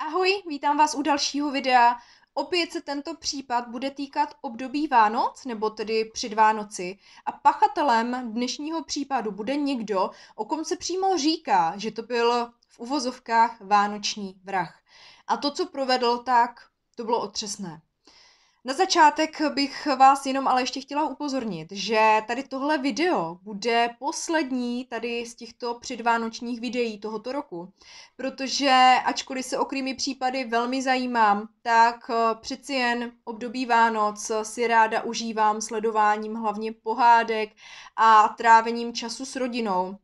Ahoj, vítám vás u dalšího videa. Opět se tento případ bude týkat období Vánoc, nebo tedy před Vánoci. A pachatelem dnešního případu bude někdo, o kom se přímo říká, že to byl v uvozovkách vánoční vrah. A to, co provedl, tak to bylo otřesné. Na začátek bych vás jenom ale ještě chtěla upozornit, že tady tohle video bude poslední tady z těchto předvánočních videí tohoto roku, protože ačkoliv se o krými případy velmi zajímám, tak eh, přeci jen období Vánoc si ráda užívám sledováním hlavně pohádek a trávením času s rodinou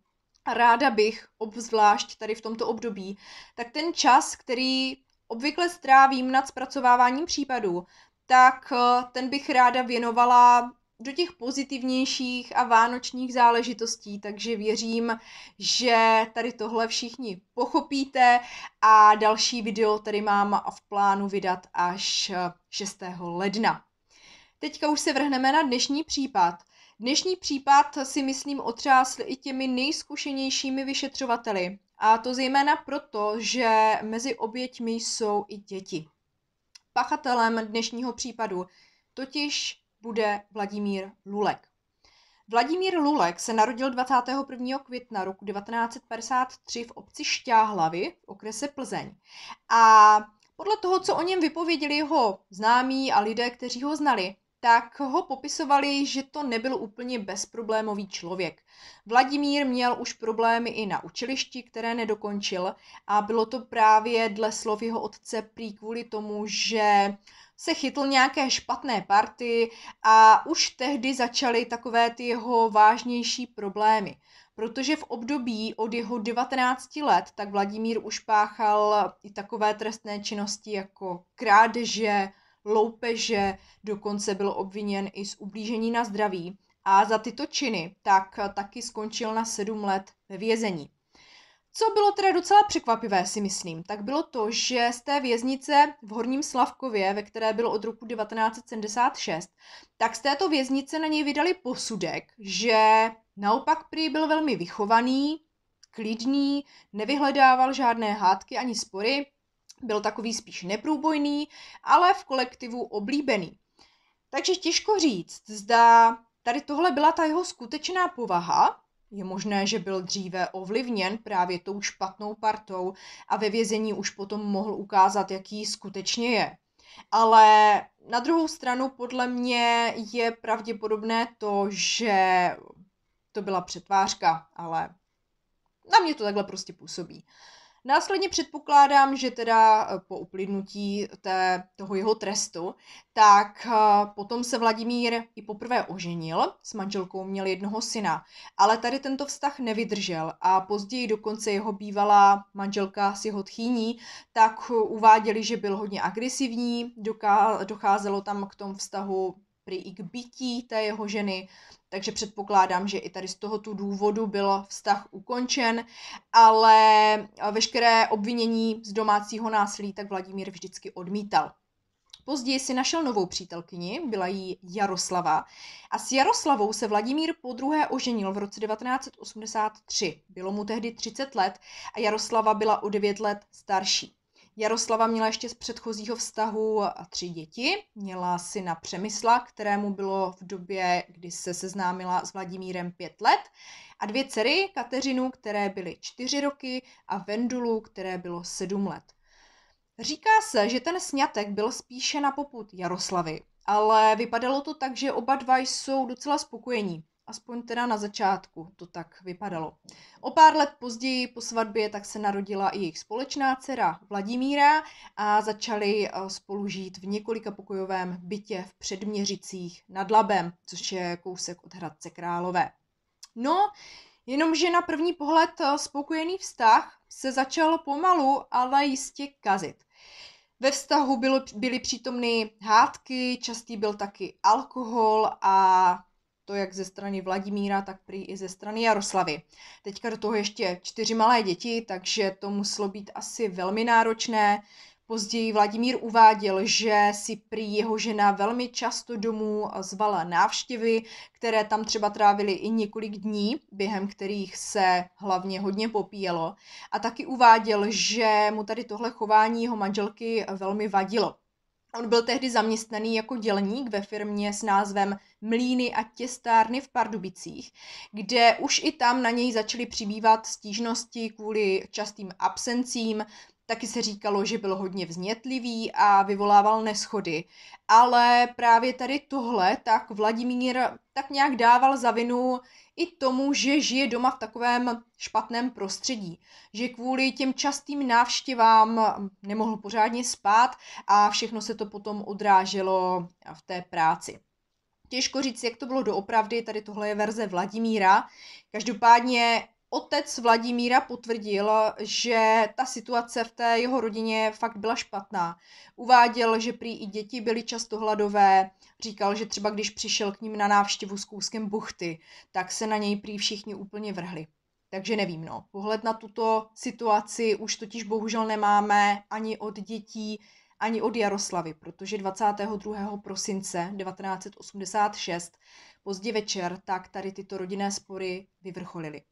ráda bych, obzvlášť tady v tomto období, tak ten čas, který obvykle strávím nad zpracováváním případů, tak eh, ten bych ráda věnovala do těch pozitivnějších a vánočních záležitostí, takže věřím, že tady tohle všichni pochopíte a další video tady mám v plánu vydat až 6. Eh, ledna. Teďka už se vrhneme na dnešní případ. Dnešní případ si myslím otřásl i těmi nejzkušenějšími vyšetřovateli. A to zejména proto, že mezi oběťmi jsou i děti pachatelem dnešního případu, totiž bude Vladimír Lulek. Vladimír Lulek se narodil 21. května roku 1953 v obci Šťáhlavy v okrese Plzeň. A podle toho, co o něm vypověděli jeho známí a lidé, kteří ho znali, tak ho popisovali, že to nebyl úplně bezproblémový člověk. Vladimír měl už problémy i na učilišti, které nedokončil a bylo to právě dle slov jeho otce prý kvůli tomu, že se chytl nějaké špatné party a už tehdy začaly takové ty jeho vážnější problémy. Protože v období od jeho 19 let tak Vladimír už páchal i takové trestné činnosti jako krádeže, loupeže, dokonce byl obviněn i z ublížení na zdraví a za tyto činy tak taky skončil na sedm let ve vězení. Co bylo teda docela překvapivé, si myslím, tak bylo to, že z té věznice v Horním Slavkově, ve které byl od roku 1976, tak z této věznice na něj vydali posudek, že naopak prý byl velmi vychovaný, klidný, nevyhledával žádné hádky ani spory byl takový spíš neprůbojný, ale v kolektivu oblíbený. Takže těžko říct, zda tady tohle byla ta jeho skutečná povaha, je možné, že byl dříve ovlivněn právě tou špatnou partou a ve vězení už potom mohl ukázat, jaký skutečně je. Ale na druhou stranu podle mě je pravděpodobné to, že to byla přetvářka, ale na mě to takhle prostě působí. Uh, Následně předpokládám, že teda eh, po uplynutí té, toho jeho trestu, tak eh, potom se Vladimír i poprvé oženil, s manželkou měl jednoho syna, ale tady tento vztah nevydržel a později dokonce jeho bývalá manželka s jeho tchýní, tak eh, uváděli, že byl hodně agresivní, docházelo tam k tomu vztahu prý i k bytí té jeho ženy takže předpokládám, že i tady z tohoto důvodu byl vztah ukončen, ale veškeré obvinění z domácího násilí tak Vladimír vždycky odmítal. Později si našel novou přítelkyni, byla jí Jaroslava. A s Jaroslavou se Vladimír po druhé oženil v roce 1983. Bylo mu tehdy 30 let a Jaroslava byla o 9 let starší. Jaroslava měla ještě z předchozího vztahu tři děti. Měla syna Přemysla, kterému bylo v době, kdy se seznámila s Vladimírem pět let, a dvě dcery, Kateřinu, které byly čtyři roky, a Vendulu, které bylo sedm let. Říká se, že ten snětek byl spíše na poput Jaroslavy, ale vypadalo to tak, že oba dva jsou docela spokojení. Aspoň teda na začátku to tak vypadalo. O pár let později po svatbě tak se narodila i jejich společná dcera Vladimíra a začali eh, spolu žít v několika pokojovém bytě v Předměřicích nad Labem, což je kousek od Hradce Králové. No, jenomže na první pohled eh, spokojený vztah se začal pomalu, ale jistě kazit. Ve vztahu bylo, byly přítomny hádky, častý byl taky alkohol a to jak ze strany Vladimíra, tak prý i ze strany Jaroslavy. Teďka do toho ještě čtyři malé děti, takže to muselo být asi velmi náročné. Později Vladimír uváděl, že si prý jeho žena velmi často domů zvala návštěvy, které tam třeba trávili i několik dní, během kterých se hlavně hodně popíjelo. A taky uváděl, že mu tady tohle chování jeho manželky velmi vadilo. On byl tehdy zaměstnaný jako dělník ve firmě s názvem Mlíny a těstárny v Pardubicích, kde už i tam na něj začaly přibývat stížnosti kvůli častým absencím, Taky se říkalo, že byl hodně vznětlivý a vyvolával neschody. Ale právě tady tohle tak Vladimír tak nějak dával za vinu i tomu, že žije doma v takovém špatném prostředí, že kvůli těm častým návštěvám nemohl pořádně spát a všechno se to potom odráželo v té práci. Těžko říct, jak to bylo doopravdy, tady tohle je verze Vladimíra. Každopádně otec Vladimíra potvrdil, že ta situace v té jeho rodině fakt byla špatná. Uváděl, že prý i děti byly často hladové, říkal, že třeba když přišel k ním na návštěvu s kouskem buchty, tak se na něj prý všichni úplně vrhli. Takže nevím, no. Pohled na tuto situaci už totiž bohužel nemáme ani od dětí, ani od Jaroslavy, protože 22. prosince 1986 pozdě večer tak tady tyto rodinné spory vyvrcholily.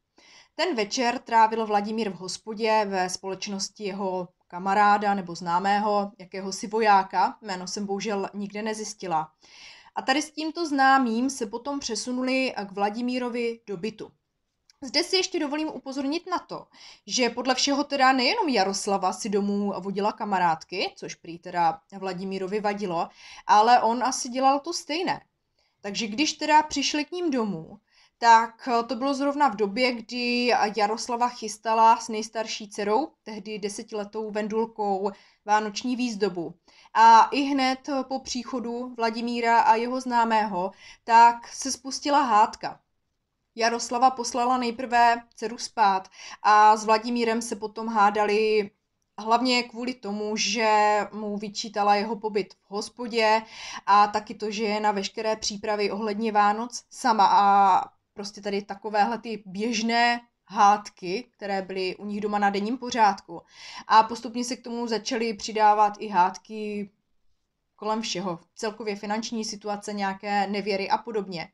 Ten večer trávil Vladimír v hospodě ve společnosti jeho kamaráda nebo známého, jakéhosi vojáka, jméno jsem bohužel nikde nezjistila. A tady s tímto známým se potom přesunuli k Vladimírovi do bytu. Zde si ještě dovolím upozornit na to, že podle všeho teda nejenom Jaroslava si domů vodila kamarádky, což prý teda Vladimírovi vadilo, ale on asi dělal to stejné. Takže když teda přišli k ním domů, tak eh, to bylo zrovna v době, kdy Jaroslava chystala s nejstarší dcerou, tehdy desetiletou Vendulkou, vánoční výzdobu. A i hned eh, po příchodu Vladimíra a jeho známého, tak se spustila hádka. Jaroslava poslala nejprve dceru spát a s Vladimírem se potom hádali hlavně kvůli tomu, že mu vyčítala jeho pobyt v hospodě a taky to, že je na veškeré přípravy ohledně Vánoc sama a prostě tady takovéhle ty běžné hádky, které byly u nich doma na denním pořádku. A postupně se k tomu začaly přidávat i hádky kolem všeho, celkově finanční situace, nějaké nevěry a podobně.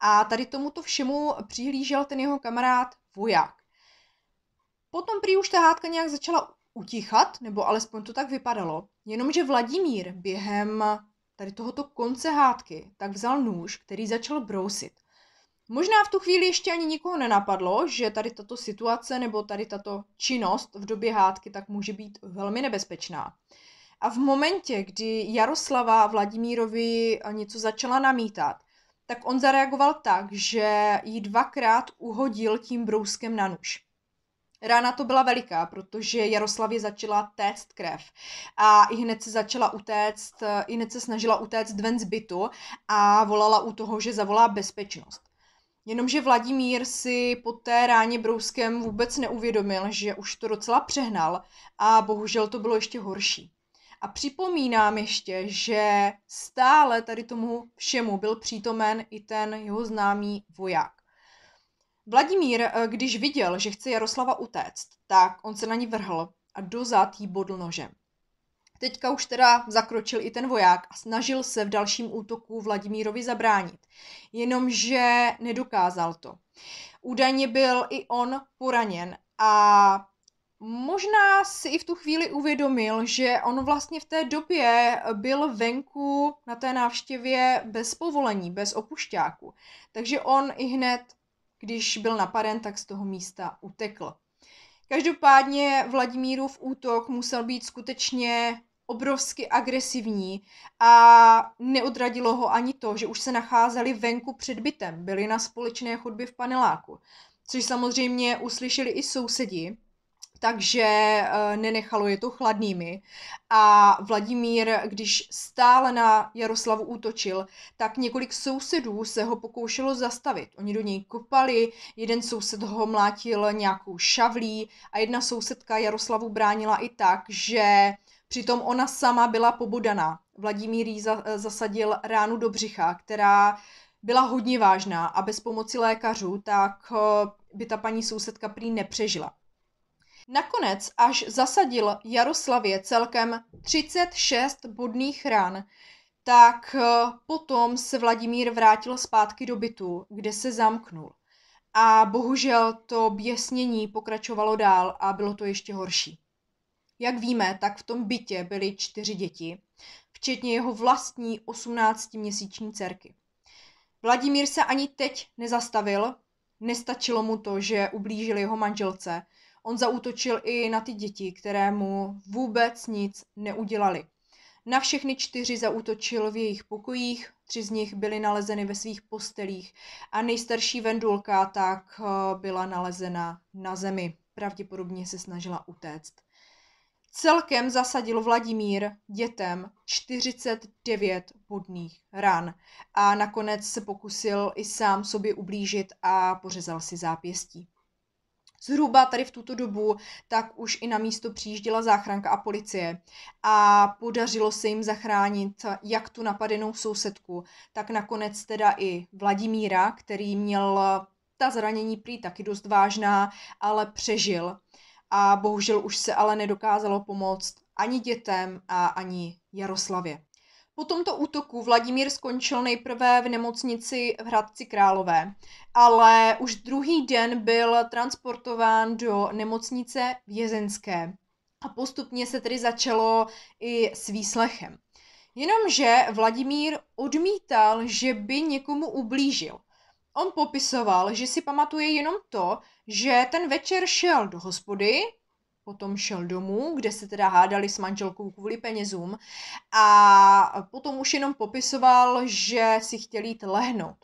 A tady tomuto všemu přihlížel ten jeho kamarád voják. Potom prý už ta hádka nějak začala utichat, nebo alespoň to tak vypadalo, jenomže Vladimír během tady tohoto konce hádky tak vzal nůž, který začal brousit – Možná v tu chvíli ještě ani nikoho nenapadlo, že tady tato situace nebo tady tato činnost v době hádky tak může být velmi nebezpečná. A v momentě, kdy Jaroslava Vladimírovi eh, něco začala namítat, tak on zareagoval tak, že ji dvakrát uhodil tím brouskem na nůž. Rána to byla veliká, protože Jaroslavě začala téct krev a i hned se začala utéct, eh, i hned se snažila utéct ven z bytu a volala u toho, že zavolá bezpečnost. Jenomže Vladimír si po té ráně brouskem vůbec neuvědomil, že už to docela přehnal a bohužel to bylo ještě horší. A připomínám ještě, že stále tady tomu všemu byl přítomen i ten jeho známý voják. Vladimír, eh, když viděl, že chce Jaroslava utéct, tak on se na ní vrhl a dozad jí bodl nožem. Teďka už teda zakročil i ten voják a snažil se v dalším útoku Vladimírovi zabránit. Jenomže nedokázal to. Údajně byl i on poraněn a možná si i v tu chvíli uvědomil, že on vlastně v té době byl venku na té návštěvě bez povolení, bez opušťáku. Takže on i hned, když byl napaden, tak z toho místa utekl. Každopádně Vladimírův útok musel být skutečně obrovsky agresivní a neodradilo ho ani to, že už se nacházeli venku před bytem, byli na společné chodbě v paneláku, což samozřejmě uslyšeli i sousedi, takže eh, nenechalo je to chladnými. A Vladimír, když stále na Jaroslavu útočil, tak několik sousedů se ho pokoušelo zastavit. Oni do něj kopali, jeden soused ho mlátil nějakou šavlí a jedna sousedka Jaroslavu bránila i tak, že Přitom ona sama byla pobodaná. Vladimír jí eh, zasadil ránu do břicha, která byla hodně vážná a bez pomoci lékařů tak eh, by ta paní sousedka prý nepřežila. Nakonec až zasadil Jaroslavě celkem 36 bodných ran, tak eh, potom se Vladimír vrátil zpátky do bytu, kde se zamknul. A bohužel to běsnění pokračovalo dál a bylo to ještě horší. Jak víme, tak v tom bytě byly čtyři děti, včetně jeho vlastní 18-měsíční dcerky. Vladimír se ani teď nezastavil, nestačilo mu to, že ublížili jeho manželce. On zautočil i na ty děti, které mu vůbec nic neudělali. Na všechny čtyři zautočil v jejich pokojích, tři z nich byly nalezeny ve svých postelích a nejstarší vendulka tak eh, byla nalezena na zemi. Pravděpodobně se snažila utéct. Celkem zasadil Vladimír dětem 49 bodných ran a nakonec se pokusil i sám sobě ublížit a pořezal si zápěstí. Zhruba tady v tuto dobu tak už i na místo přijížděla záchranka a policie a podařilo se jim zachránit jak tu napadenou sousedku, tak nakonec teda i Vladimíra, který měl ta zranění prý taky dost vážná, ale přežil a bohužel už se ale nedokázalo pomoct ani dětem a ani Jaroslavě. Po tomto útoku Vladimír skončil nejprve v nemocnici v Hradci Králové, ale už druhý den byl transportován do nemocnice v Jezenské a postupně se tedy začalo i s výslechem. Jenomže Vladimír odmítal, že by někomu ublížil. On popisoval, že si pamatuje jenom to, že ten večer šel do hospody, potom šel domů, kde se teda hádali s manželkou kvůli penězům a potom už jenom popisoval, že si chtěl jít lehnout.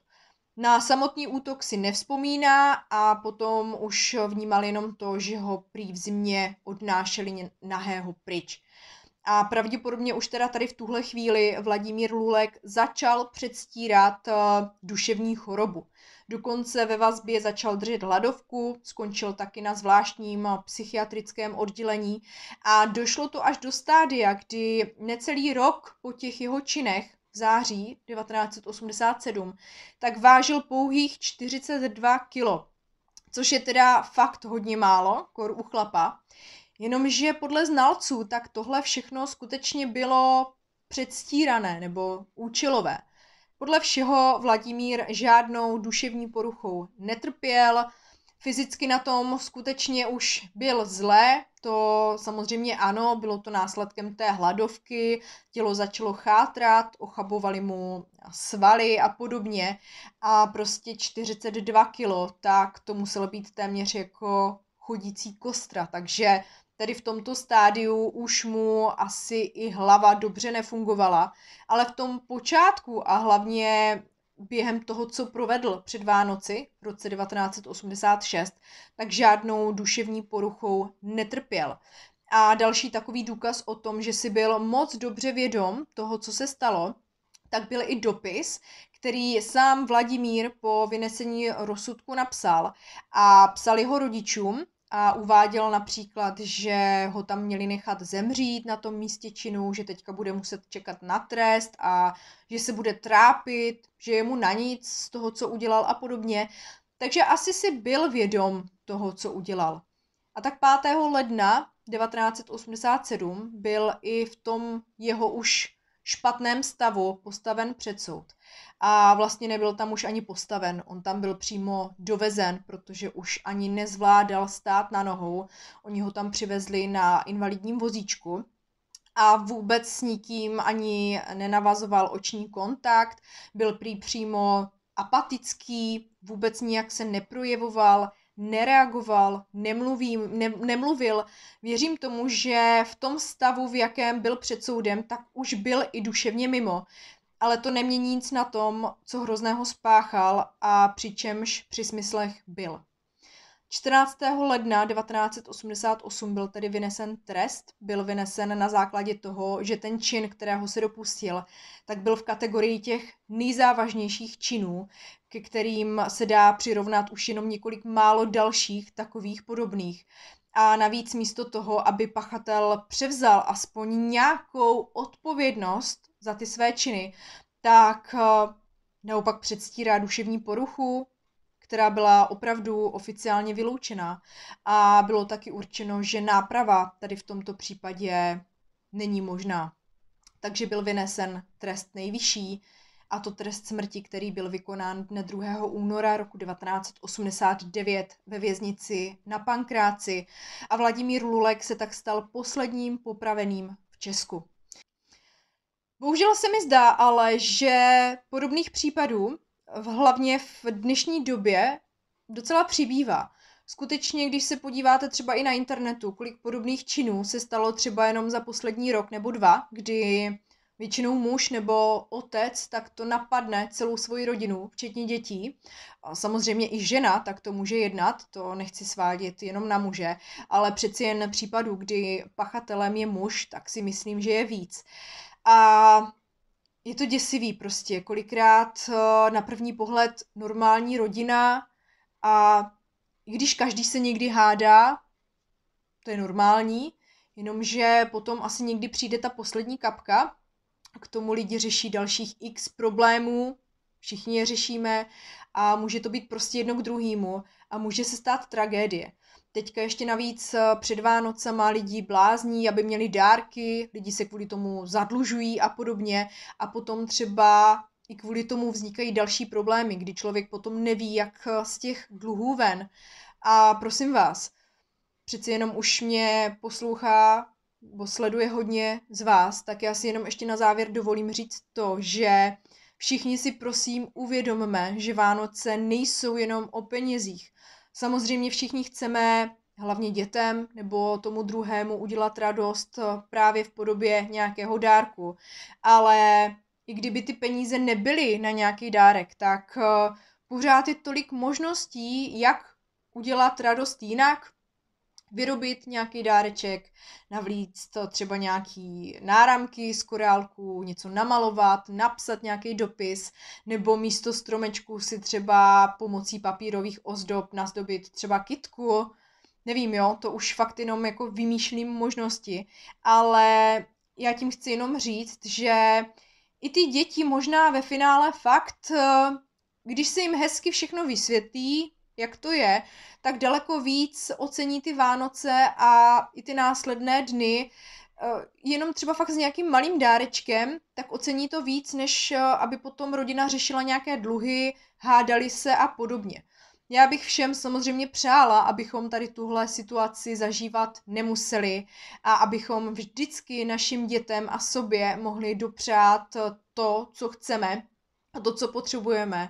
Na samotný útok si nevzpomíná a potom už vnímal jenom to, že ho prý v zimě odnášeli nahého pryč. A pravděpodobně už teda tady v tuhle chvíli Vladimír Lulek začal předstírat eh, duševní chorobu. Dokonce ve vazbě začal držet hladovku, skončil taky na zvláštním eh, psychiatrickém oddělení a došlo to až do stádia, kdy necelý rok po těch jeho činech v září 1987, tak vážil pouhých 42 kilo, což je teda fakt hodně málo, kor u chlapa. Jenomže podle znalců, tak tohle všechno skutečně bylo předstírané nebo účelové. Podle všeho Vladimír žádnou duševní poruchou netrpěl, fyzicky na tom skutečně už byl zlé, to samozřejmě ano, bylo to následkem té hladovky, tělo začalo chátrat, ochabovali mu svaly a podobně a prostě 42 kilo, tak to muselo být téměř jako chodící kostra, takže Tedy v tomto stádiu už mu asi i hlava dobře nefungovala, ale v tom počátku a hlavně během toho, co provedl před Vánoci v roce 1986, tak žádnou duševní poruchou netrpěl. A další takový důkaz o tom, že si byl moc dobře vědom toho, co se stalo, tak byl i dopis, který sám Vladimír po vynesení rozsudku napsal a psal jeho rodičům, a uváděl například, že ho tam měli nechat zemřít na tom místě činu, že teďka bude muset čekat na trest a že se bude trápit, že je mu na nic z toho, co udělal a podobně. Takže asi si byl vědom toho, co udělal. A tak 5. ledna 1987 byl i v tom jeho už špatném stavu postaven před soud. A vlastně nebyl tam už ani postaven, on tam byl přímo dovezen, protože už ani nezvládal stát na nohou. Oni ho tam přivezli na invalidním vozíčku a vůbec s nikým ani nenavazoval oční kontakt, byl prý přímo apatický, vůbec nijak se neprojevoval, nereagoval, nemluvím, ne, nemluvil. Věřím tomu, že v tom stavu, v jakém byl před soudem, tak už byl i duševně mimo. Ale to nemění nic na tom, co hrozného spáchal a přičemž při smyslech byl. 14. ledna 1988 byl tedy vynesen trest, byl vynesen na základě toho, že ten čin, kterého se dopustil, tak byl v kategorii těch nejzávažnějších činů, ke kterým se dá přirovnat už jenom několik málo dalších takových podobných. A navíc místo toho, aby pachatel převzal aspoň nějakou odpovědnost za ty své činy, tak eh, naopak předstírá duševní poruchu, která byla opravdu oficiálně vyloučena A bylo taky určeno, že náprava tady v tomto případě není možná. Takže byl vynesen trest nejvyšší, a to trest smrti, který byl vykonán dne 2. února roku 1989 ve věznici na Pankráci a Vladimír Lulek se tak stal posledním popraveným v Česku. Bohužel se mi zdá ale, že podobných případů v hlavně v dnešní době docela přibývá. Skutečně, když se podíváte třeba i na internetu, kolik podobných činů se stalo třeba jenom za poslední rok nebo dva, kdy většinou muž nebo otec, tak to napadne celou svoji rodinu, včetně dětí. A samozřejmě i žena, tak to může jednat, to nechci svádět jenom na muže, ale přeci jen případů, kdy pachatelem je muž, tak si myslím, že je víc. A je to děsivý prostě, kolikrát eh, na první pohled normální rodina a i když každý se někdy hádá, to je normální, jenomže potom asi někdy přijde ta poslední kapka, k tomu lidi řeší dalších x problémů, všichni je řešíme a může to být prostě jedno k druhému a může se stát tragédie. Teďka ještě navíc eh, před Vánocema lidi blázní, aby měli dárky, lidi se kvůli tomu zadlužují a podobně a potom třeba i kvůli tomu vznikají další problémy, kdy člověk potom neví, jak eh, z těch dluhů ven. A prosím vás, přeci jenom už mě poslouchá bo sleduje hodně z vás, tak já si jenom ještě na závěr dovolím říct to, že Všichni si prosím uvědomme, že Vánoce nejsou jenom o penězích. Samozřejmě všichni chceme hlavně dětem nebo tomu druhému udělat radost eh, právě v podobě nějakého dárku. Ale i kdyby ty peníze nebyly na nějaký dárek, tak eh, pořád je tolik možností, jak udělat radost jinak, vyrobit nějaký dáreček, navlít to třeba nějaký náramky z korálku, něco namalovat, napsat nějaký dopis, nebo místo stromečku si třeba pomocí papírových ozdob nazdobit třeba kitku, nevím jo, to už fakt jenom jako vymýšlím možnosti, ale já tím chci jenom říct, že i ty děti možná ve finále fakt, eh, když se jim hezky všechno vysvětlí, jak to je, tak daleko víc ocení ty Vánoce a i ty následné dny, eh, jenom třeba fakt s nějakým malým dárečkem, tak ocení to víc, než eh, aby potom rodina řešila nějaké dluhy, hádali se a podobně. Já bych všem samozřejmě přála, abychom tady tuhle situaci zažívat nemuseli a abychom vždycky našim dětem a sobě mohli dopřát eh, to, co chceme a to, co potřebujeme.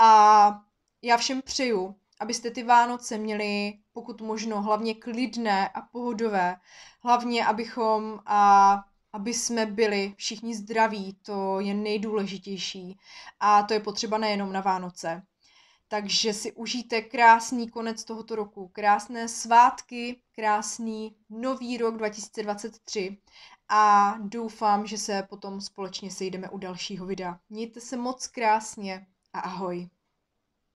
A já všem přeju, abyste ty Vánoce měli pokud možno hlavně klidné a pohodové. Hlavně, abychom a aby jsme byli všichni zdraví, to je nejdůležitější. A to je potřeba nejenom na Vánoce. Takže si užijte krásný konec tohoto roku, krásné svátky, krásný nový rok 2023 a doufám, že se potom společně sejdeme u dalšího videa. Mějte se moc krásně a ahoj.